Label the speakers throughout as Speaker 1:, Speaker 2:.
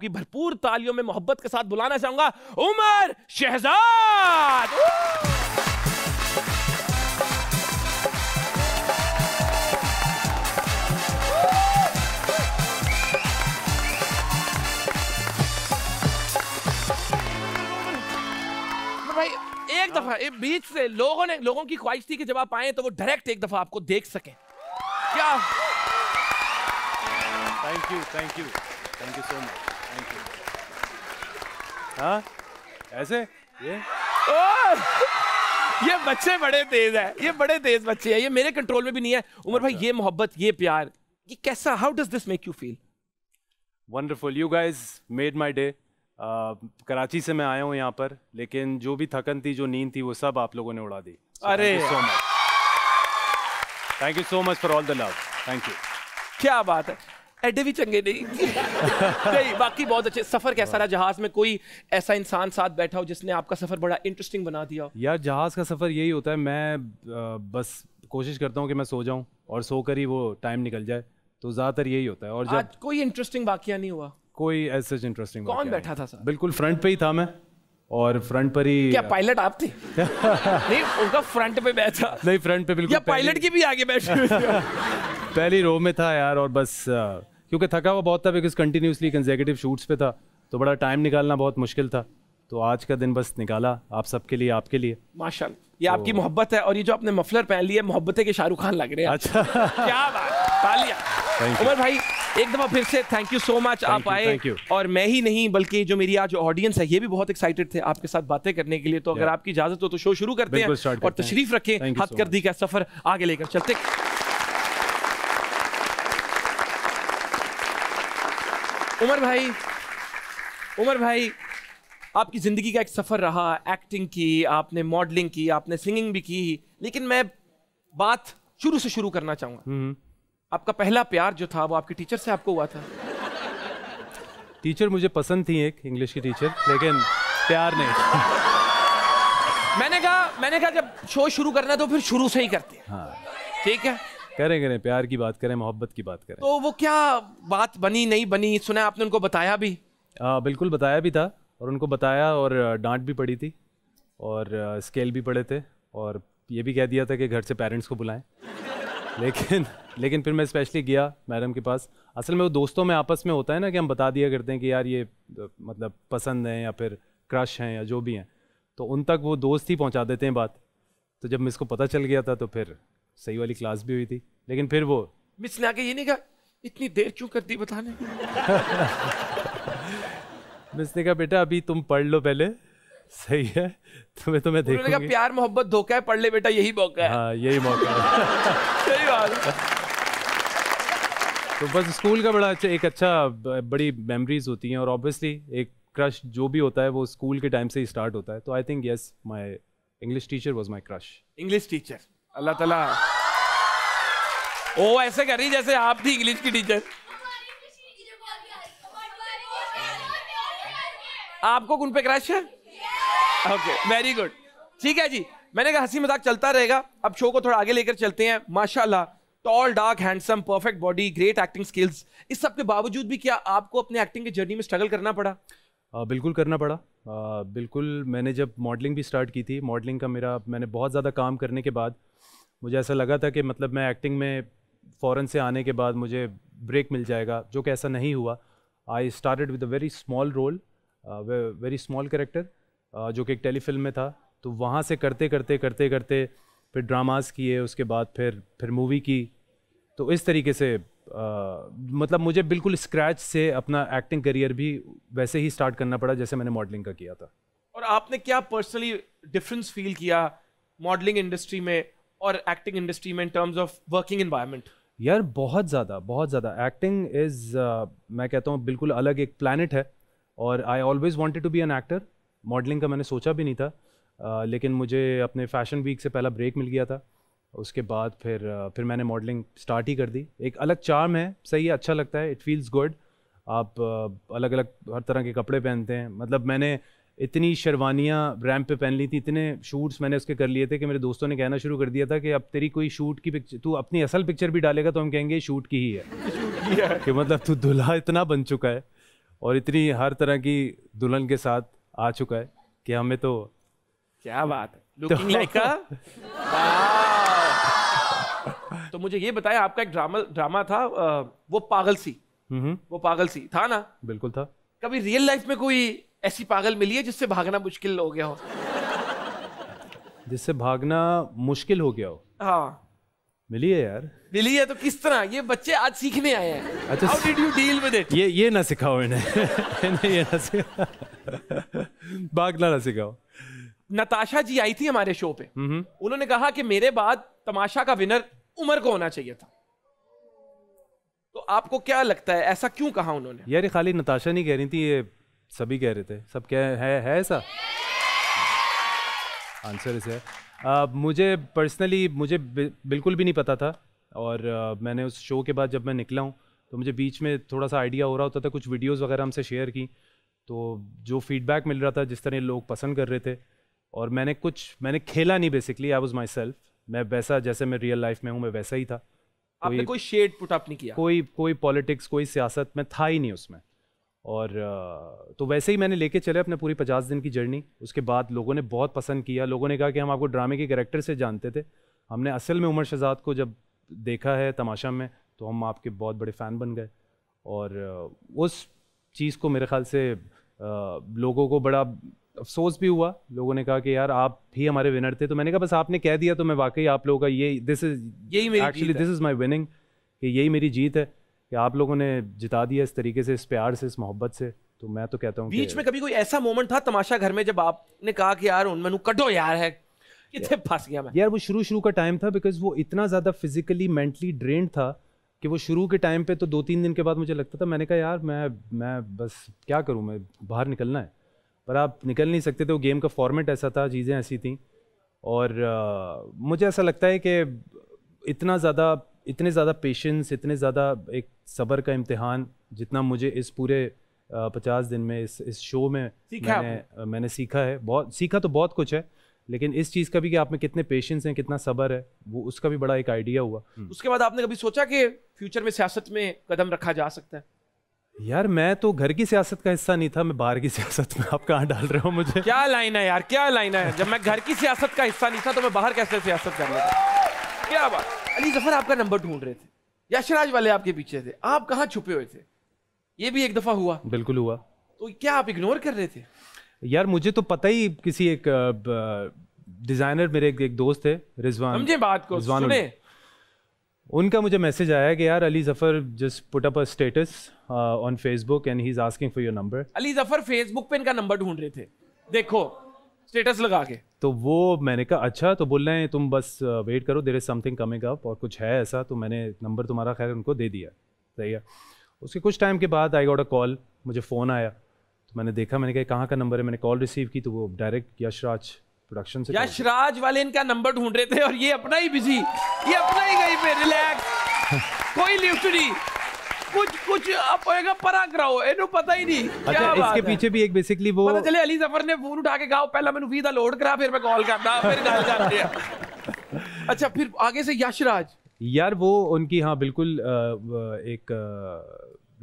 Speaker 1: आपकी भरपूर तालियों में मोहब्बत के साथ बुलाना चाहूंगा उमर शहजाद तो एक दफा एक बीच से लोगों ने लोगों की ख्वाहिश थी कि जब आप आए तो वो डायरेक्ट एक दफा आपको देख सके क्या
Speaker 2: thank you thank you thank you so much
Speaker 1: हाँ ऐसे ये ओ! ये बच्चे बड़े तेज है ये बड़े तेज बच्चे हैं ये मेरे कंट्रोल में भी नहीं है उमर भाई अच्छा। ये मोहब्बत ये प्यार ये कैसा how does this make you feel wonderful you guys
Speaker 2: made my day Karachi से मैं आया हूँ यहाँ पर लेकिन जो भी थकन थी जो नींद थी वो सब आप लोगों ने उड़ा दी अरे so much thank you so much for all the love thank you
Speaker 1: क्या बात है एडे भी चंगे नहीं नहीं बाकी बहुत अच्छे सफर कैसा रहा जहाज में कोई ऐसा इंसान साथ बैठा हो जिसने आपका सफर बड़ा इंटरेस्टिंग बना दिया
Speaker 2: यार जहाज का सफर यही होता है मैं बस कोशिश करता हूँ कि मैं सो जाऊँ और सोकर ही वो टाइम निकल जाए तो ज्यादातर यही होता है और जब आज
Speaker 1: कोई इंटरेस्टिंग वाक्य नहीं हुआ
Speaker 2: कोई ऐसे इंटरेस्टिंग कौन बैठा था सर बिल्कुल फ्रंट पे ही था मैं और फ्रंट पर ही क्या पायलट आप थे नहीं
Speaker 1: उनका फ्रंट पे बैठा नहीं फ्रंट पे बिल्कुल या पायलट की भी आगे बैठी
Speaker 2: पहली रो में था यार और बस क्योंकि थका हुआ बहुत था बिकॉज कंटिन्यूसली कंजेकेटिव शूट्स पे था तो बड़ा टाइम निकालना बहुत मुश्किल था तो आज का दिन बस निकाला आप सबके लिए आपके लिए
Speaker 1: माशा ये तो... आपकी मोहब्बत है और ये जो आपने मफलर पहन लिया मोहब्बत के शाहरुख खान लग रहे हैं अच्छा क्या बात उमर भाई एक दफा फिर से थैंक यू सो मच आप आए और मैं ही नहीं बल्कि जो मेरी आज ऑडियंस है ये भी बहुत एक्साइटेड थे आपके साथ बातें करने के लिए तो अगर आपकी इजाजत हो तो शो शुरू करते हैं और तशरीफ रखें हथकर्दी का सफर आगे लेकर चलते उमर भाई उमर भाई आपकी ज़िंदगी का एक सफ़र रहा एक्टिंग की आपने मॉडलिंग की आपने सिंगिंग भी की लेकिन मैं बात शुरू से शुरू करना चाहूंगा हम्म। आपका पहला प्यार जो था वो आपके टीचर से आपको हुआ था टीचर
Speaker 2: मुझे पसंद थी एक इंग्लिश की टीचर लेकिन प्यार नहीं मैंने
Speaker 1: कहा मैंने कहा जब शो शुरू करना है तो फिर शुरू से ही करते
Speaker 2: हैं हाँ। ठीक है करें करें प्यार की बात करें मोहब्बत की बात करें
Speaker 1: तो वो क्या बात बनी नहीं बनी सुना आपने उनको बताया भी
Speaker 2: आ, बिल्कुल बताया भी था और उनको बताया और डांट भी पड़ी थी और स्केल भी पड़े थे और ये भी कह दिया था कि घर से पेरेंट्स को बुलाएं लेकिन लेकिन फिर मैं स्पेशली गया मैडम के पास असल में वो दोस्तों में आपस में होता है ना कि हम बता दिया करते हैं कि यार ये मतलब पसंद हैं या फिर क्रश हैं या जो भी हैं तो उन तक वो दोस्त ही पहुंचा देते हैं बात तो जब इसको पता चल गया था तो फिर सही वाली क्लास भी हुई थी लेकिन फिर वो
Speaker 1: मिस ने आके ये नहीं कहा इतनी देर क्यों कर दी बताने
Speaker 2: मिस ने कहा बेटा अभी तुम पढ़ लो पहले सही है तुम्हें तुम्हें तो देखूंगी कहा प्यार
Speaker 1: मोहब्बत धोखा है पढ़ ले बेटा यही मौका है हाँ यही मौका है सही बात
Speaker 2: तो बस स्कूल का बड़ा अच्छा एक अच्छा बड़ी मेमोरीज होती हैं और ऑब्वियसली एक क्रश जो भी होता है वो स्कूल के टाइम से ही स्टार्ट होता है तो I think yes my
Speaker 1: English teacher was my crush English teacher Allah तला ओ ऐसे कर रही जैसे आप थी इंग्लिश की टीचर आपको कौन पे क्रश है ओके वेरी गुड ठीक है जी मैंने कहा हंसी मजाक चलता रहेगा अब शो को थोड़ा आगे लेकर चलते हैं माशाल्लाह tall dark handsome perfect body great acting skills इस सब के बावजूद भी क्या आपको अपने एक्टिंग की जर्नी में स्ट्रगल करना पड़ा आ,
Speaker 2: हाँ, बिल्कुल करना पड़ा बिल्कुल मैंने जब मॉडलिंग भी स्टार्ट की थी मॉडलिंग का मेरा मैंने बहुत ज़्यादा काम करने के बाद मुझे ऐसा लगा था कि मतलब मैं एक्टिंग में फ़ौरन से आने के बाद मुझे ब्रेक मिल जाएगा जो कि ऐसा नहीं हुआ I started with a very small role very small character जो कि एक टेलीफिल्म में था तो वहाँ से करते करते करते करते फिर ड्रामास किए उसके बाद फिर फिर मूवी की तो इस तरीके से मतलब मुझे बिल्कुल स्क्रैच से अपना एक्टिंग करियर भी वैसे ही स्टार्ट करना पड़ा जैसे मैंने मॉडलिंग का किया था
Speaker 1: और आपने क्या पर्सनली डिफरेंस फील किया मॉडलिंग इंडस्ट्री में और एक्टिंग इंडस्ट्री में in terms of working environment
Speaker 2: यार बहुत ज़्यादा बहुत ज़्यादा एक्टिंग इज़ मैं कहता हूँ बिल्कुल अलग एक प्लानट है और I always wanted to be an actor modelling का मैंने सोचा भी नहीं था uh, लेकिन मुझे अपने फैशन वीक से पहला ब्रेक मिल गया था उसके बाद फिर फिर मैंने मॉडलिंग स्टार्ट ही कर दी एक अलग चार्म है सही है अच्छा लगता है इट फील्स गुड आप अलग अलग हर तरह के कपड़े पहनते हैं मतलब मैंने इतनी शेरवानियाँ रैम्प पे पहन ली थी इतने शूट्स मैंने उसके कर लिए थे कि मेरे दोस्तों ने कहना शुरू कर दिया था कि अब तेरी कोई शूट की पिक्चर तू अपनी असल पिक्चर भी डालेगा तो हम कहेंगे शूट की ही है कि मतलब तू दुल्हा इतना बन चुका है और इतनी हर तरह की दुल्हन के साथ आ चुका है कि हमें तो
Speaker 1: क्या बात है लुकिंग लाइक अ मुझे ये बताया आपका एक ड्रामा ड्रामा था वो पागल सी वो पागल सी था ना बिल्कुल था कभी रियल लाइफ में कोई ऐसी पागल मिली है जिससे भागना मुश्किल हो गया हो
Speaker 2: जिससे भागना मुश्किल हो गया हो हाँ मिली है यार
Speaker 1: मिली है तो किस तरह ये बच्चे आज सीखने आए हैं अच्छा How did you deal with
Speaker 2: it? ये ये ना सिखाओ इन्हें ये ना सिखाओ भागना ना सिखाओ
Speaker 1: नताशा जी आई थी हमारे शो पे उन्होंने कहा कि मेरे बाद तमाशा का विनर उमर को होना चाहिए था तो आपको क्या लगता है ऐसा क्यों कहा उन्होंने
Speaker 2: यार खाली नताशा नहीं कह रही थी ये सभी कह रहे थे सब क्या है है ऐसा आंसर इसे uh, मुझे पर्सनली मुझे बिल्कुल भी नहीं पता था और uh, मैंने उस शो के बाद जब मैं निकला हूँ तो मुझे बीच में थोड़ा सा आइडिया हो रहा होता था कुछ वीडियोस वगैरह हमसे शेयर की तो जो फीडबैक मिल रहा था जिस तरह लोग पसंद कर रहे थे और मैंने कुछ मैंने खेला नहीं basically I was myself मैं वैसा जैसे मैं रियल लाइफ में हूँ मैं वैसा ही था आपने कोई, कोई शेड पुट अप नहीं किया कोई कोई पॉलिटिक्स कोई सियासत में था ही नहीं उसमें और तो वैसे ही मैंने लेके चले अपने पूरी पचास दिन की जर्नी उसके बाद लोगों ने बहुत पसंद किया लोगों ने कहा कि हम आपको ड्रामे के करेक्टर से जानते थे हमने असल में उमर शहजाद को जब देखा है तमाशा में तो हम आपके बहुत बड़े फ़ैन बन गए और उस चीज़ को मेरे ख्याल से लोगों को बड़ा अफसोस भी हुआ लोगों ने कहा कि यार आप भी हमारे विनर थे तो मैंने कहा बस आपने कह दिया तो मैं वाकई आप लोगों का ये दिस इज यही मेरी actually this is my winning कि यही मेरी जीत है कि आप लोगों ने जिता दिया इस तरीके से इस प्यार से इस मोहब्बत से तो मैं तो कहता हूँ बीच में
Speaker 1: कभी कोई ऐसा मोमेंट था तमाशा घर में जब आपने कहा कि यार उन मैनू कटो यार है कितने फंस गया मैं
Speaker 2: यार वो शुरू शुरू का टाइम था बिकॉज वो इतना ज़्यादा फिजिकली मेंटली ड्रेन था कि वो शुरू के टाइम पे तो दो तीन दिन के बाद मुझे लगता था मैंने कहा यार मैं मैं बस क्या करूँ मैं बाहर निकलना है पर आप निकल नहीं सकते थे वो गेम का फॉर्मेट ऐसा था चीज़ें ऐसी थी और आ, मुझे ऐसा लगता है कि इतना ज़्यादा इतने ज़्यादा पेशेंस इतने ज़्यादा एक सब्र का इम्तहान जितना मुझे इस पूरे पचास दिन में इस इस शो में सीखा मैंने, मैंने सीखा है बहुत सीखा तो बहुत कुछ है लेकिन इस चीज़ का भी कि आप में कितने पेशेंस हैं कितना सबर है वो उसका भी बड़ा एक आइडिया हुआ
Speaker 1: उसके बाद आपने कभी सोचा कि फ्यूचर में सियासत में कदम रखा जा सकता है
Speaker 2: यार मैं तो घर की सियासत का हिस्सा
Speaker 1: नहीं था मैं बाहर की सियासत में आप कहाँ डाल रहे हो मुझे क्या लाइन है यार क्या लाइन है जब मैं घर की सियासत का हिस्सा नहीं था तो मैं बाहर कैसे सियासत कर रहा था क्या बात अली जफर आपका नंबर ढूंढ रहे थे यशराज वाले आपके पीछे थे आप कहाँ छुपे हुए थे ये भी एक दफा हुआ बिल्कुल हुआ तो क्या आप इग्नोर कर रहे थे
Speaker 2: यार मुझे तो पता ही किसी एक डिजाइनर मेरे एक दोस्त थे रिजवान समझे बात को रिजवान सुने उनका मुझे मैसेज आया कि यार Ali Zafar just put up a status on Facebook and he is asking for your number
Speaker 1: Ali Zafar Facebook पे इनका नंबर ढूंढ रहे थे देखो स्टेटस लगा के
Speaker 2: तो वो मैंने कहा अच्छा तो बोल रहे हैं तुम बस वेट uh, करो there is something coming up और कुछ है ऐसा तो मैंने नंबर तुम्हारा खैर उनको दे दिया सही है उसके कुछ टाइम के बाद आई गॉट अ कॉल मुझे फ़ोन आया तो मैंने देखा मैंने कहा कहाँ का नंबर है मैंने कॉल रिसीव की तो वो डायरेक्ट यशराज प्रोडक्शन से
Speaker 1: यशराज वाले इनका नंबर ढूंढ रहे थे और ये अपना ही बिजी ये अपना ही गई पे रिलैक्स कोई लिफ्ट नहीं कुछ कुछ आप होएगा परा कराओ ਇਹਨੂੰ ਪਤਾ ਹੀ अच्छा ਅੱਛਾ इसके पीछे
Speaker 2: भी एक बेसिकली वो पता चले
Speaker 1: अली जफर ने फोन उठा के गाओ पहला मैंने वीदा लोड करा फिर मैं कॉल करता फिर गल करते हैं अच्छा फिर आगे से यशराज
Speaker 2: यार वो उनकी हाँ बिल्कुल एक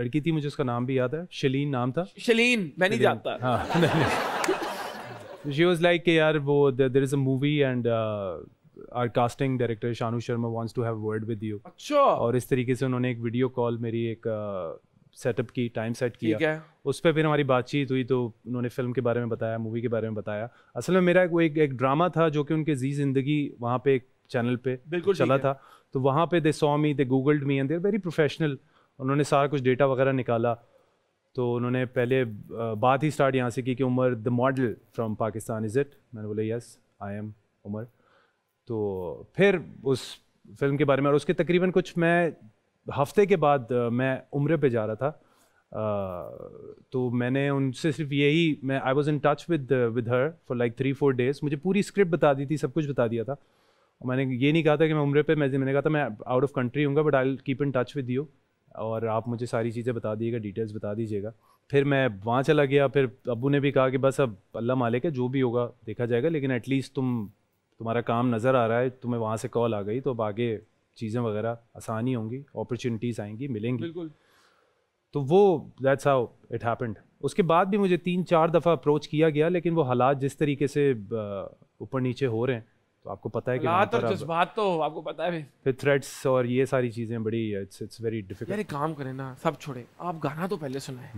Speaker 2: लड़की थी मुझे उसका नाम भी याद है शलीन नाम था शलीन मैं नहीं जानता हाँ she was like hey, yaar wo there, there is a movie and uh, our casting director Shanu Sharma wants to have word with you अच्छा और इस तरीके से उन्होंने एक वीडियो कॉल मेरी एक सेटअप uh, की टाइम सेट किया उस पर फिर हमारी बातचीत हुई तो उन्होंने फिल्म के बारे में बताया मूवी के बारे में बताया असल में मेरा वो एक एक ड्रामा था जो कि उनके जी जिंदगी वहाँ पे एक चैनल पे बिल्कुल चला था तो वहाँ पे they saw me they googled me and they're very professional उन्होंने सारा कुछ डेटा वगैरह निकाला तो उन्होंने पहले बात ही स्टार्ट यहाँ से की कि Umar the model from Pakistan is it मैंने बोला यस आई एम उमर तो फिर उस फिल्म के बारे में और उसके तकरीबन कुछ मैं हफ्ते के बाद मैं उम्र पे जा रहा था तो मैंने उनसे सिर्फ यही मैं I was in touch with with her for like three four days मुझे पूरी स्क्रिप्ट बता दी थी सब कुछ बता दिया था और मैंने ये नहीं कहा था कि मैं उम्र पे मैं मैंने कहा था मैं आउट ऑफ कंट्री हूँ but I keep in touch with you और आप मुझे सारी चीज़ें बता दीजिएगा डिटेल्स बता दीजिएगा फिर मैं वहाँ चला गया फिर अबू ने भी कहा कि बस अब अल्लाह मालिक है जो भी होगा देखा जाएगा लेकिन एटलीस्ट तुम तुम्हारा काम नज़र आ रहा है तुम्हें वहाँ से कॉल आ गई तो अब आगे चीज़ें वगैरह आसानी होंगी अपॉर्चुनिटीज़ आएंगी मिलेंगी बिल्कुल तो वो दैट्स हाउ इट हैपेंड उसके बाद भी मुझे तीन चार दफ़ा अप्रोच किया गया लेकिन वो हालात जिस तरीके से ऊपर नीचे हो रहे हैं तो आपको पता है कि और तो जज्बात
Speaker 1: तो आपको पता है
Speaker 2: फिर थ्रेट्स और ये सारी चीज़ें बड़ी इट्स इट्स वेरी डिफिकल्ट
Speaker 1: काम करें ना सब छोड़े आप गाना तो पहले सुनाए